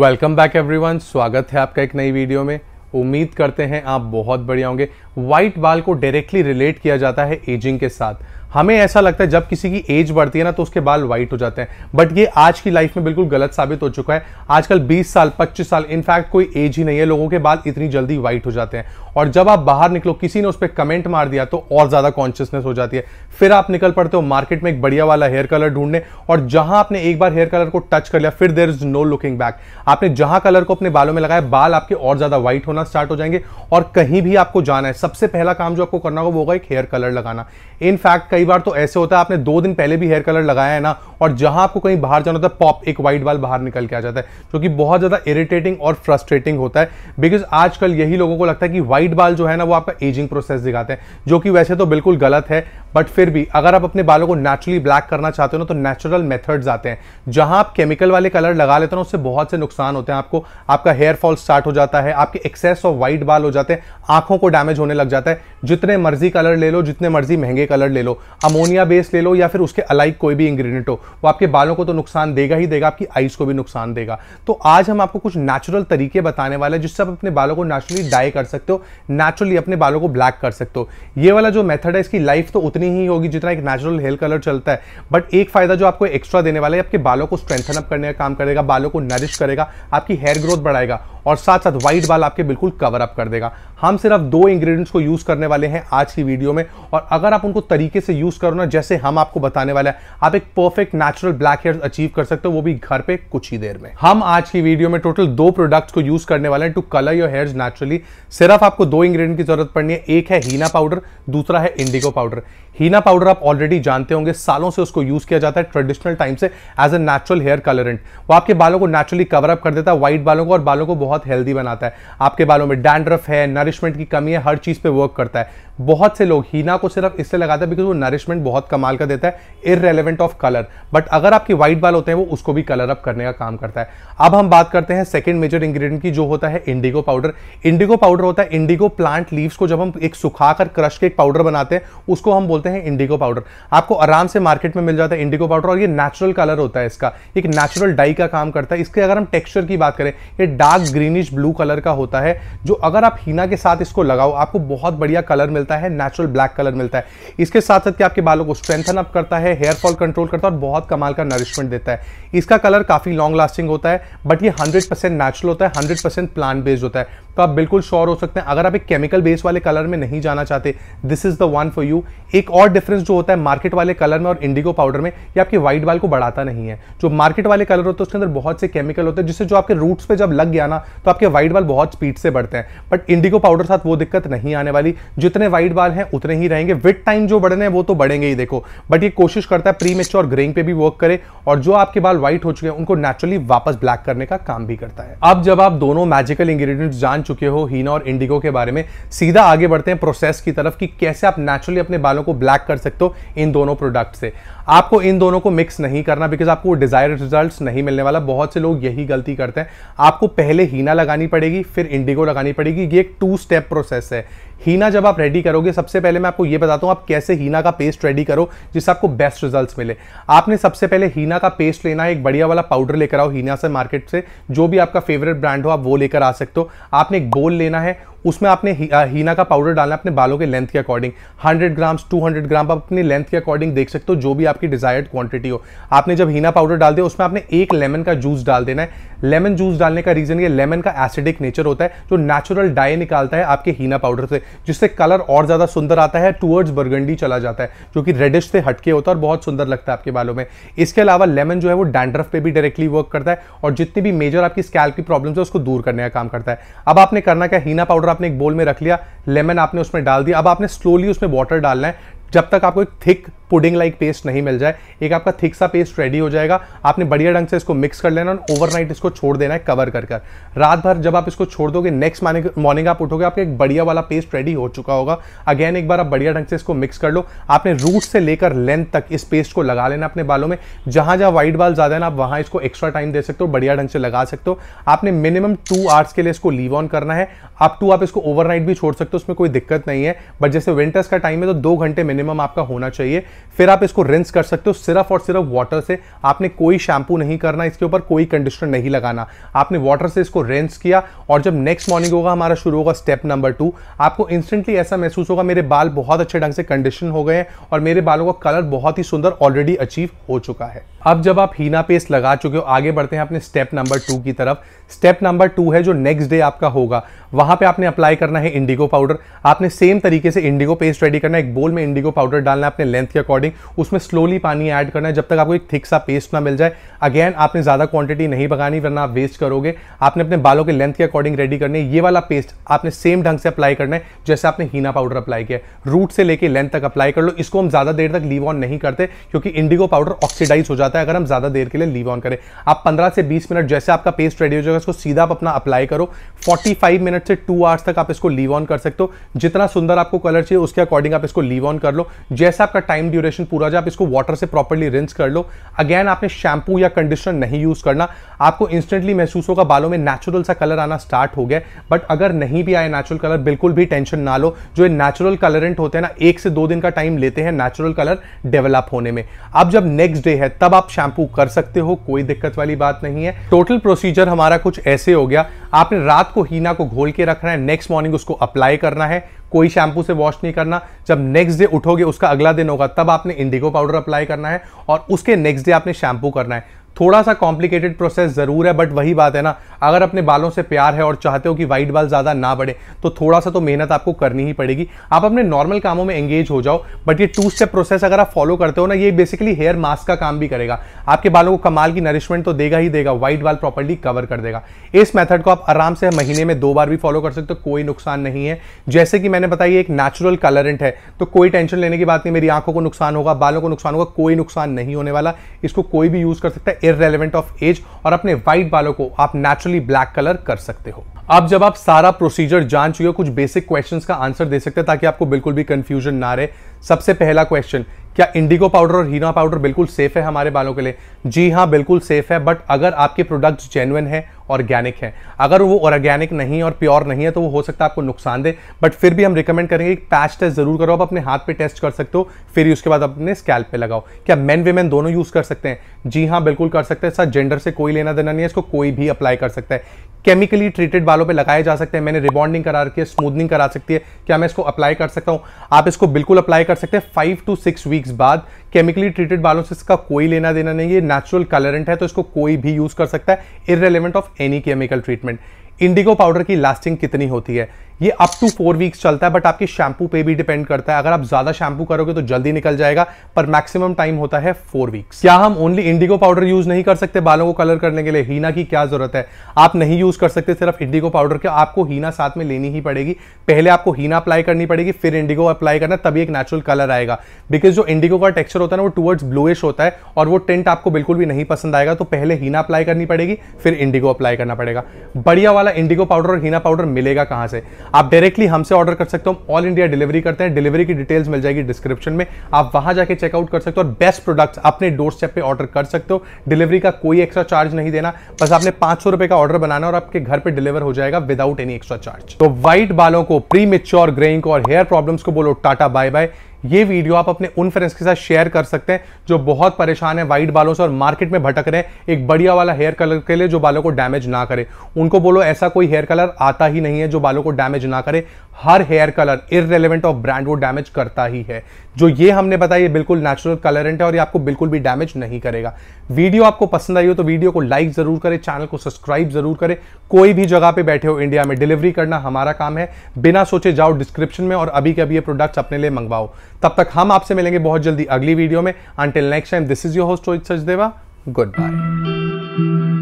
welcome back everyone स्वागत है आपका एक नई वीडियो में उम्मीद करते हैं आप बहुत बढ़िया होंगे व्हाइट बाल को डायरेक्टली रिलेट किया जाता है एजिंग के साथ हमें ऐसा लगता है जब किसी की एज बढ़ती है ना तो उसके बाल व्हाइट हो जाते हैं बट ये आज की लाइफ में बिल्कुल गलत साबित हो चुका है आजकल 20 साल 25 साल इनफैक्ट कोई एज ही नहीं है लोगों के बाल इतनी जल्दी व्हाइट हो जाते हैं और जब आप बाहर निकलो किसी ने उस पर कमेंट मार दिया तो और ज़्यादा कॉन्शियसनेस हो जाती है फिर आप निकल पड़ते हो मार्केट में एक बढ़िया वाला हेयर कलर ढूंढने और जहां आपने एक बार हेयर कलर को टच कर लिया फिर there is no looking back आपने जहां कलर को अपने बालों में लगाया बाल आपके और ज़्यादा व्हाइट होना स्टार्ट हो जाएंगे और कहीं भी आपको जाना है सबसे पहला काम जो आपको करना होगा वो होगा एक हेयर कलर लगाना इनफैक्ट कई बार तो ऐसे होता है आपने दो दिन पहले भी हेयर कलर लगाया है ना और जहां आपको कहीं बाहर जाना होता है पॉप एक वाइट बाल बाहर निकल के आ जाता है जो कि बहुत ज़्यादा इरिटेटिंग और फ्रस्ट्रेटिंग होता है बिकॉज आजकल यही लोगों को लगता है कि व्हाइट बाल जो है ना वो आपका एजिंग प्रोसेस दिखाते हैं जो कि वैसे तो बिल्कुल गलत है बट फिर भी अगर आप अपने बालों को नेचुरली ब्लैक करना चाहते हो ना तो नेचुरल मेथड्स आते हैं जहां आप केमिकल वाले कलर लगा लेते हो ना उससे बहुत से नुकसान होते हैं आपको आपका हेयर फॉल स्टार्ट हो जाता है आपके एक्सेस ऑफ व्हाइट बाल हो जाते हैं आंखों को डैमेज होने होने लग जाता है जितने मर्जी कलर ले लो जितने मर्जी महंगे कलर ले लो अमोनिया बेस ले लो या फिर उसके अलाइक कोई भी इंग्रेडिएंट हो वो आपके बालों को तो नुकसान देगा ही देगा आपकी आइज को भी नुकसान देगा तो आज हम आपको कुछ नेचुरल तरीके बताने वाले हैं जिससे आप अपने बालों को नेचुरली डाई कर सकते हो नेचुरली अपने बालों को ब्लैक कर सकते हो ये वाला जो मेथड है इसकी लाइफ तो उतनी ही होगी जितना एक नेचुरल हेयर कलर चलता है बट एक फायदा जो आपको एक्स्ट्रा देने वाला है आपके बालों को स्ट्रेंथन अप करने का काम करेगा बालों को नरिश करेगा आपकी हेयर ग्रोथ बढ़ाएगा और साथ साथ व्हाइट बाल आपके बिल्कुल कवर अप कर देगा हम सिर्फ दो इंग्रेडिएंट्स को यूज करने करने वाले हैं आज की वीडियो में और अगर आप उनको तरीके से यूज़ करो ना जैसे हम आपको बताने वाले हैं आप एक perfect natural black hair achieve कर सकते हो वो भी घर पे कुछ ही देर में हम आज की वीडियो में टोटल दो प्रोडक्ट्स को यूज़ करने वाले हैं to colour your hair naturally सिर्फ आपको दो इंग्रेडिएंट की जरूरत पड़नी है एक है हीना पाउडर दूसरा है इंडिगो पाउडर हीना पाउडर आप ऑलरेडी जानते होंगे सालों से उसको यूज़ किया जाता है ट्रेडिशनल टाइम से as a natural hair colourant वो आपके बालों को नेचुरली कवर अप कर देता है व्हाइट बालों को और बालों को बहुत हेल्दी बनाता है आपके बालों में डैंड्रफ है नरिशमेंट की कमी है हर चीज़ पर वर्क करता है करता है बहुत से लोग हीना को सिर्फ इससे लगाते हैं बिकॉज वो नरिशमेंट बहुत कमाल का देता है इरेलीवेंट ऑफ कलर बट अगर आपकी व्हाइट बाल होते हैं वो उसको भी कलर अप करने का काम करता है अब हम बात करते हैं सेकेंड मेजर इंग्रेडिएंट की जो होता है इंडिगो पाउडर इंडिगो पाउडर होता है इंडिगो प्लांट लीव्स को जब हम एक सुखाकर क्रश के एक पाउडर बनाते हैं उसको हम बोलते हैं इंडिगो पाउडर आपको आराम से मार्केट में मिल जाता है इंडिगो पाउडर और ये नेचुरल कलर होता है इसका एक नेचुरल डाई का काम करता है इसके अगर हम टेक्सचर की बात करें ये डार्क ग्रीनिश ब्लू कलर का होता है जो अगर आप हीना के साथ इसको लगाओ आपको बहुत बढ़िया कलर मिलता है नेचुरल ब्लैक कलर मिलता है इसके साथ साथ आपके बालों को स्ट्रेंथन अप करता है हेयर फॉल कंट्रोल करता है और बहुत कमाल का नरिशमेंट देता है इसका कलर काफ़ी लॉन्ग लास्टिंग होता है बट ये हंड्रेड परसेंट नेचुरल होता है हंड्रेड परसेंट प्लांट बेस्ड होता है तो आप बिल्कुल श्योर हो सकते हैं अगर आप एक केमिकल बेस वाले कलर में नहीं जाना चाहते this is the one for you एक और डिफरेंस जो होता है मार्केट वाले कलर में और इंडिगो पाउडर में ये आपके व्हाइट बाल को बढ़ाता नहीं है जो मार्केट वाले कलर होते हैं उसके अंदर बहुत से केमिकल होते हैं जिससे जो आपके रूट्स पे जब लग गया ना तो आपके व्हाइट बाल बहुत स्पीड से बढ़ते हैं बट इंडिगो पाउडर साथ वो दिक्कत नहीं आने वाली जितने वाइट बाल हैं उतने ही रहेंगे विथ टाइम जो बढ़ने हैं वो तो बढ़ेंगे ही देखो बट ये कोशिश करता है प्री मेच्योर ग्रेइंग पे भी वर्क करे और जो आपके बाल व्हाइट हो चुके हैं उनको नेचुरली वापस ब्लैक करने का काम भी करता है अब जब आप दोनों मैजिकल इंग्रीडियंट जान चुके हो हीना और इंडिगो के बारे में सीधा आगे बढ़ते हैं प्रोसेस की तरफ कि कैसे आप नेचुरली अपने बालों को ब्लैक कर सकते हो इन दोनों प्रोडक्ट से आपको इन दोनों को मिक्स नहीं करना बिकॉज आपको डिजायर रिजल्ट नहीं मिलने वाला बहुत से लोग यही गलती करते हैं आपको पहले हीना लगानी पड़ेगी फिर इंडिगो लगानी पड़ेगी ये एक टू स्टेप प्रोसेस है हीना जब आप रेडी करोगे सबसे पहले मैं आपको ये बताता हूँ आप कैसे हीना का पेस्ट रेडी करो जिससे आपको बेस्ट रिजल्ट्स मिले आपने सबसे पहले हीना का पेस्ट लेना है एक बढ़िया वाला पाउडर लेकर आओ हीना से मार्केट से जो भी आपका फेवरेट ब्रांड हो आप वो लेकर आ सकते हो आपने एक बोल लेना है उसमें आपने ही, आ, हीना का पाउडर डालना अपने बालों के लेंथ के अकॉर्डिंग 100 ग्राम्स 200 ग्राम आप अपनी लेंथ के अकॉर्डिंग देख सकते हो जो भी आपकी डिजायर्ड क्वांटिटी हो आपने जब हीना पाउडर डाल दिया उसमें आपने एक लेमन का जूस डाल देना है लेमन जूस डालने का रीजन ये लेमन का एसिडिक नेचर होता है जो नेचुरल डाई निकालता है आपके हीना पाउडर से जिससे कलर और ज़्यादा सुंदर आता है टूवर्ड्स बर्गंडी चला जाता है जो कि रेडिश से हटके होता है और बहुत सुंदर लगता है आपके बालों में इसके अलावा लेमन जो है वो डैंड्रफ पे भी डायरेक्टली वर्क करता है और जितनी भी मेजर आपकी स्कैल्प की प्रॉब्लम्स है उसको दूर करने का काम करता है अब आपने करना क्या हीना पाउडर पाउडर आपने एक बोल में रख लिया लेमन आपने उसमें डाल दिया अब आपने स्लोली उसमें वाटर डालना है जब तक आपको एक थिक पुडिंग लाइक पेस्ट नहीं मिल जाए एक आपका थिक सा पेस्ट रेडी हो जाएगा आपने बढ़िया ढंग से इसको मिक्स कर लेना और ओवरनाइट इसको छोड़ देना है कवर कर कर रात भर जब आप इसको छोड़ दोगे नेक्स्ट मॉर्निंग आप उठोगे आपका एक बढ़िया वाला पेस्ट रेडी हो चुका होगा अगेन एक बार आप बढ़िया ढंग से इसको मिक्स कर लो आपने रूट से लेकर लेंथ तक इस पेस्ट को लगा लेना अपने बालों में जहाँ जहाँ वाइट बाल ज़्यादा है ना आप वहाँ इसको एक्स्ट्रा टाइम दे सकते हो बढ़िया ढंग से लगा सकते हो आपने मिनिमम टू आवर्स के लिए इसको लीव ऑन करना है अप टू आप इसको ओवरनाइट भी छोड़ सकते हो उसमें कोई दिक्कत नहीं है बट जैसे विंटर्स का टाइम है तो दो घंटे मिनिमम मिनिमम आपका होना चाहिए फिर आप इसको रिंस कर सकते हो सिर्फ और सिर्फ वाटर से आपने कोई शैम्पू नहीं करना इसके ऊपर कोई कंडीशनर नहीं लगाना आपने वाटर से इसको रिंस किया और जब नेक्स्ट मॉर्निंग होगा हमारा शुरू होगा स्टेप नंबर टू आपको इंस्टेंटली ऐसा महसूस होगा मेरे बाल बहुत अच्छे ढंग से कंडीशन हो गए हैं और मेरे बालों का कलर बहुत ही सुंदर ऑलरेडी अचीव हो चुका है अब जब आप हीना पेस्ट लगा चुके हो आगे बढ़ते हैं अपने स्टेप नंबर टू की तरफ स्टेप नंबर टू है जो नेक्स्ट डे आपका होगा वहां पे आपने अप्लाई करना है इंडिगो पाउडर आपने सेम तरीके से इंडिगो पेस्ट रेडी करना है एक बोल में इंडिगो इंडिगो पाउडर डालना है अपने लेंथ के अकॉर्डिंग उसमें स्लोली पानी ऐड करना है जब तक आपको एक थिक सा पेस्ट ना मिल जाए अगेन आपने ज़्यादा क्वांटिटी नहीं पकानी वरना आप वेस्ट करोगे आपने अपने बालों के लेंथ के अकॉर्डिंग रेडी करने ये वाला पेस्ट आपने सेम ढंग से अप्लाई करना है जैसे आपने हीना पाउडर अप्लाई किया रूट से लेकर लेंथ तक अप्लाई कर लो इसको हम ज़्यादा देर तक लीव ऑन नहीं करते क्योंकि इंडिगो पाउडर ऑक्सीडाइज हो जाता है अगर हम ज़्यादा देर के लिए लीव ऑन करें आप पंद्रह से बीस मिनट जैसे आपका पेस्ट रेडी हो जाएगा उसको सीधा आप अपना अप्लाई करो फोर्टी फाइव मिनट से टू आवर्स तक आप इसको लीव ऑन कर सकते हो जितना सुंदर आपको कलर चाहिए उसके अकॉर्डिंग आप इसको लीव ऑन कर लो लो जैसा आपका टाइम ड्यूरेशन पूरा जाए आप इसको वाटर से प्रॉपरली रिंस कर लो अगेन आपने शैम्पू या कंडीशनर नहीं यूज़ करना आपको इंस्टेंटली महसूस होगा बालों में नेचुरल सा कलर आना स्टार्ट हो गया बट अगर नहीं भी आया नेचुरल कलर बिल्कुल भी टेंशन ना लो जो ये नेचुरल कलरेंट होते हैं ना एक से दो दिन का टाइम लेते हैं नेचुरल कलर डेवलप होने में अब जब नेक्स्ट डे है तब आप शैम्पू कर सकते हो कोई दिक्कत वाली बात नहीं है टोटल प्रोसीजर हमारा कुछ ऐसे हो गया आपने रात को हीना को घोल के रखना है नेक्स्ट मॉर्निंग उसको अप्लाई करना है कोई शैम्पू से वॉश नहीं करना जब नेक्स्ट डे उठोगे उसका अगला दिन होगा तब आपने इंडिगो पाउडर अप्लाई करना है और उसके नेक्स्ट डे आपने शैम्पू करना है थोड़ा सा कॉम्प्लिकेटेड प्रोसेस ज़रूर है बट वही बात है ना अगर अपने बालों से प्यार है और चाहते हो कि वाइट बाल ज़्यादा ना बढ़े तो थोड़ा सा तो मेहनत आपको करनी ही पड़ेगी आप अपने नॉर्मल कामों में एंगेज हो जाओ बट ये टू स्टेप प्रोसेस अगर आप फॉलो करते हो ना ये बेसिकली हेयर मास्क का काम भी करेगा आपके बालों को कमाल की नरिशमेंट तो देगा ही देगा व्हाइट बाल प्रॉपरली कवर कर देगा इस मेथड को आप आराम से महीने में दो बार भी फॉलो कर सकते हो कोई नुकसान नहीं है जैसे कि मैंने बताया एक नेचुरल कलरेंट है तो कोई टेंशन लेने की बात नहीं मेरी आंखों को नुकसान होगा बालों को नुकसान होगा कोई नुकसान नहीं होने वाला इसको कोई भी यूज़ कर सकता है इरेलीवेंट ऑफ एज और अपने व्हाइट बालों को आप नेचुरली ब्लैक कलर कर सकते हो अब जब आप सारा प्रोसीजर जान चुके हो कुछ बेसिक क्वेश्चंस का आंसर दे सकते हैं ताकि आपको बिल्कुल भी कंफ्यूजन ना रहे सबसे पहला क्वेश्चन क्या इंडिगो पाउडर और हीरा पाउडर बिल्कुल सेफ है हमारे बालों के लिए जी हाँ बिल्कुल सेफ है बट अगर आपके प्रोडक्ट्स जेनुअन है ऑर्गेनिक है अगर वो ऑर्गेनिक नहीं और प्योर नहीं है तो वो हो सकता है आपको नुकसान दे बट फिर भी हम रिकमेंड करेंगे कि पैच टेस्ट जरूर करो आप अपने हाथ पे टेस्ट कर सकते हो फिर उसके बाद अपने स्कैल पे लगाओ क्या मेन वेमेन दोनों यूज़ कर सकते हैं जी हाँ बिल्कुल कर सकते हैं सर जेंडर से कोई लेना देना नहीं है इसको कोई भी अप्लाई कर सकता है केमिकली ट्रीटेड बालों पे लगाए जा सकते हैं मैंने रिबॉन्डिंग करा रखी है स्मूदनिंग करा सकती है क्या मैं इसको अप्लाई कर सकता हूँ आप इसको बिल्कुल अप्लाई कर सकते हैं फाइव टू सिक्स वीक्स बाद केमिकली ट्रीटेड बालों से इसका कोई लेना देना नहीं है नेचुरल कलरेंट है तो इसको कोई भी यूज कर सकता है irrelevant of any chemical treatment indigo powder की लास्टिंग कितनी होती है ये अप टू फोर वीक्स चलता है बट आपके शैम्पू पे भी डिपेंड करता है अगर आप ज्यादा शैम्पू करोगे तो जल्दी निकल जाएगा पर मैक्सिमम टाइम होता है फोर वीक्स क्या हम ओनली इंडिगो पाउडर यूज नहीं कर सकते बालों को कलर करने के लिए हीना की क्या जरूरत है आप नहीं यूज कर सकते सिर्फ इंडिगो पाउडर के आपको हीना साथ में लेनी ही पड़ेगी पहले आपको हीना अप्लाई करनी पड़ेगी फिर इंडिगो अप्लाई करना तभी एक नेचुरल कलर आएगा बिकॉज जो इंडिगो का टेक्सचर होता है ना वो टूवर्ड्स ब्लूश होता है और वो टेंट आपको बिल्कुल भी नहीं पसंद आएगा तो पहले हीना अप्लाई करनी पड़ेगी फिर इंडिगो अप्लाई करना पड़ेगा बढ़िया वाला इंडिगो पाउडर और हीना पाउडर मिलेगा कहां से आप डायरेक्टली हमसे ऑर्डर कर सकते हो ऑल इंडिया डिलीवरी करते हैं डिलीवरी की डिटेल्स मिल जाएगी डिस्क्रिप्शन में आप वहां जाके चेकआउट कर सकते हो और बेस्ट प्रोडक्ट्स अपने डोर स्टेप पर ऑर्डर कर सकते हो डिलीवरी का कोई एक्स्ट्रा चार्ज नहीं देना बस आपने पांच सौ रुपए का ऑर्डर बनाना और आपके घर पर डिलीवर हो जाएगा विदाउट एनी एक्स्ट्रा चार्ज तो व्हाइट बालों को प्री मेच्योर ग्रेइंग और हेयर प्रॉब्लम्स को बोलो टाटा बाय बाय ये वीडियो आप अपने उन फ्रेंड्स के साथ शेयर कर सकते हैं जो बहुत परेशान है वाइट बालों से और मार्केट में भटक रहे हैं एक बढ़िया वाला हेयर कलर के लिए जो बालों को डैमेज ना करे उनको बोलो ऐसा कोई हेयर कलर आता ही नहीं है जो बालों को डैमेज ना करे हर hair colour irrelevant of brand वो डैमेज करता ही है जो ये हमने बताया ये बिल्कुल नेचुरल कलरेंट है और ये आपको बिल्कुल भी डैमेज नहीं करेगा वीडियो आपको पसंद आई हो तो वीडियो को लाइक जरूर करें चैनल को सब्सक्राइब जरूर करें कोई भी जगह पे बैठे हो इंडिया में डिलीवरी करना हमारा काम है बिना सोचे जाओ डिस्क्रिप्शन में और अभी के अभी ये प्रोडक्ट्स अपने लिए मंगवाओ तब तक हम आपसे मिलेंगे बहुत जल्दी अगली वीडियो में until next time this is your host Rohit Sachdeva good bye